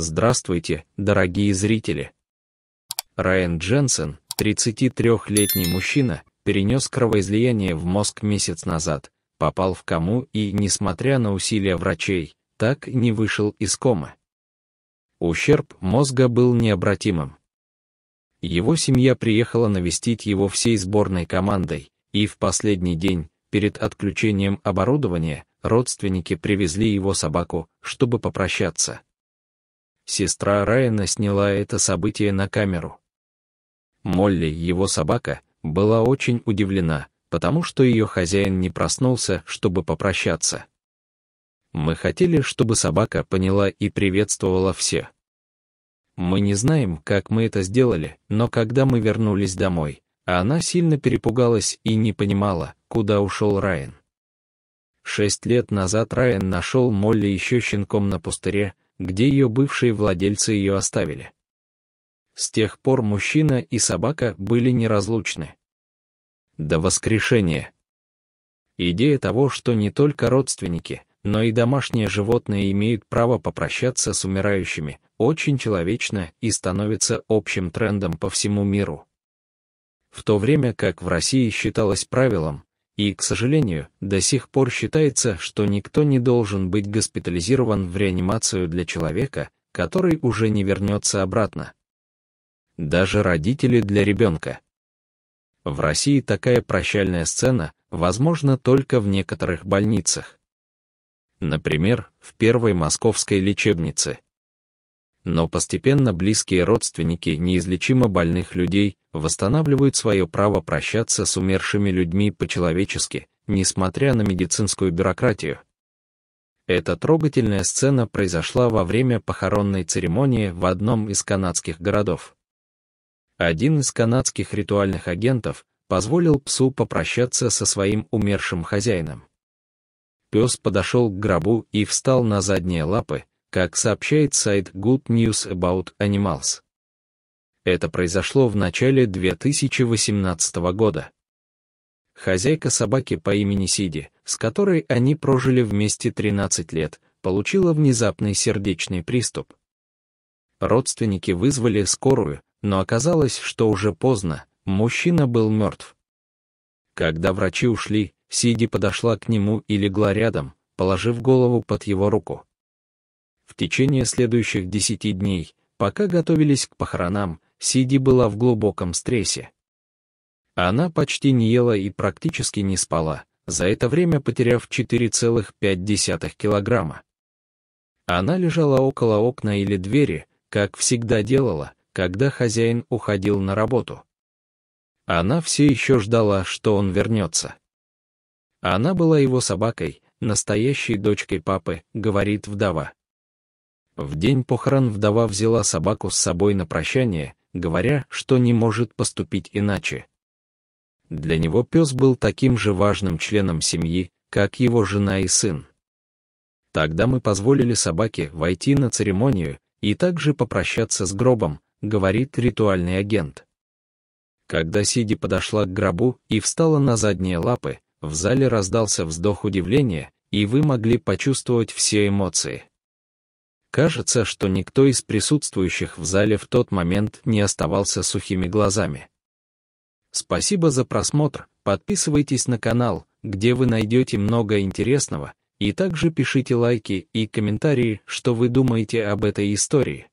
Здравствуйте, дорогие зрители! Райан Дженсен, 33-летний мужчина, перенес кровоизлияние в мозг месяц назад, попал в кому и, несмотря на усилия врачей, так не вышел из комы. Ущерб мозга был необратимым. Его семья приехала навестить его всей сборной командой, и в последний день, перед отключением оборудования, родственники привезли его собаку, чтобы попрощаться. Сестра Райана сняла это событие на камеру. Молли, его собака, была очень удивлена, потому что ее хозяин не проснулся, чтобы попрощаться. Мы хотели, чтобы собака поняла и приветствовала все. Мы не знаем, как мы это сделали, но когда мы вернулись домой, она сильно перепугалась и не понимала, куда ушел Райан. Шесть лет назад Райан нашел Молли еще щенком на пустыре, где ее бывшие владельцы ее оставили. С тех пор мужчина и собака были неразлучны. До воскрешения. Идея того, что не только родственники, но и домашние животные имеют право попрощаться с умирающими, очень человечна и становится общим трендом по всему миру. В то время как в России считалось правилом, и, к сожалению, до сих пор считается, что никто не должен быть госпитализирован в реанимацию для человека, который уже не вернется обратно. Даже родители для ребенка. В России такая прощальная сцена возможна только в некоторых больницах. Например, в первой московской лечебнице но постепенно близкие родственники неизлечимо больных людей восстанавливают свое право прощаться с умершими людьми по-человечески, несмотря на медицинскую бюрократию. Эта трогательная сцена произошла во время похоронной церемонии в одном из канадских городов. Один из канадских ритуальных агентов позволил псу попрощаться со своим умершим хозяином. Пес подошел к гробу и встал на задние лапы, как сообщает сайт Good News About Animals. Это произошло в начале 2018 года. Хозяйка собаки по имени Сиди, с которой они прожили вместе 13 лет, получила внезапный сердечный приступ. Родственники вызвали скорую, но оказалось, что уже поздно, мужчина был мертв. Когда врачи ушли, Сиди подошла к нему и легла рядом, положив голову под его руку. В течение следующих десяти дней, пока готовились к похоронам, Сиди была в глубоком стрессе. Она почти не ела и практически не спала, за это время потеряв 4,5 килограмма. Она лежала около окна или двери, как всегда делала, когда хозяин уходил на работу. Она все еще ждала, что он вернется. Она была его собакой, настоящей дочкой папы, говорит вдова. В день похорон вдова взяла собаку с собой на прощание, говоря, что не может поступить иначе. Для него пес был таким же важным членом семьи, как его жена и сын. Тогда мы позволили собаке войти на церемонию и также попрощаться с гробом, говорит ритуальный агент. Когда Сиди подошла к гробу и встала на задние лапы, в зале раздался вздох удивления, и вы могли почувствовать все эмоции. Кажется, что никто из присутствующих в зале в тот момент не оставался сухими глазами. Спасибо за просмотр, подписывайтесь на канал, где вы найдете много интересного, и также пишите лайки и комментарии, что вы думаете об этой истории.